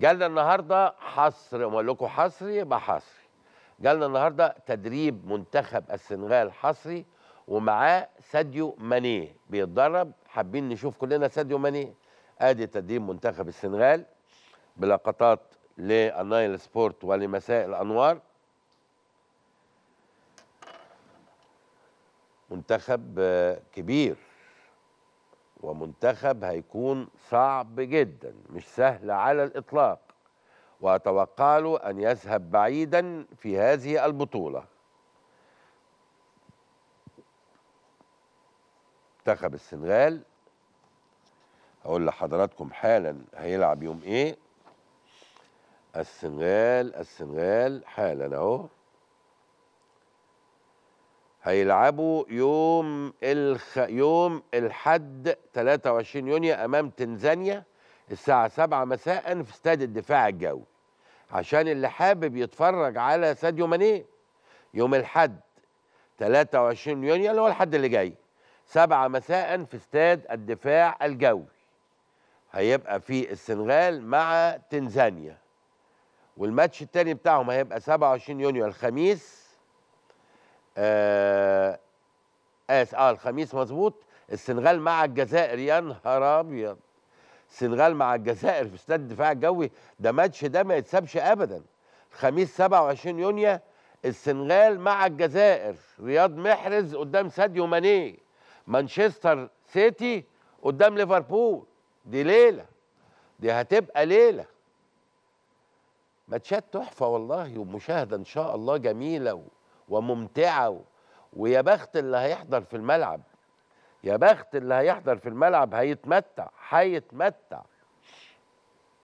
جالنا النهارده حصر ما لكم حصري يبقى حصري جالنا النهارده تدريب منتخب السنغال حصري ومعاه ساديو ماني بيتدرب حابين نشوف كلنا ساديو ماني ادي تدريب منتخب السنغال بلقطات للنايل سبورت ولمساء الانوار منتخب آه، كبير ومنتخب هيكون صعب جدا مش سهل على الإطلاق وأتوقع له أن يذهب بعيدا في هذه البطولة منتخب السنغال أقول لحضراتكم حالا هيلعب يوم ايه السنغال السنغال حالا اهو هيلعبوا يوم الخ... يوم الحد 23 يونيو امام تنزانيا الساعه 7 مساء في استاد الدفاع الجوي عشان اللي حابب يتفرج على ساديو ماني يوم الحد 23 يونيو اللي هو الحد اللي جاي 7 مساء في استاد الدفاع الجوي هيبقى في السنغال مع تنزانيا والماتش التاني بتاعهم هيبقى 27 يونيو الخميس آه قاس اه الخميس مظبوط السنغال مع الجزائر يا نهار ابيض السنغال مع الجزائر في استاد الدفاع الجوي ده ماتش ده ما يتسابش ابدا الخميس 27 يونيو السنغال مع الجزائر رياض محرز قدام ساديو ماني مانشستر سيتي قدام ليفربول دي ليله دي هتبقى ليله ماتشات تحفه والله ومشاهده ان شاء الله جميله و... وممتعه ويا بخت اللي هيحضر في الملعب يا بخت اللي هيحضر في الملعب هيتمتع هيتمتع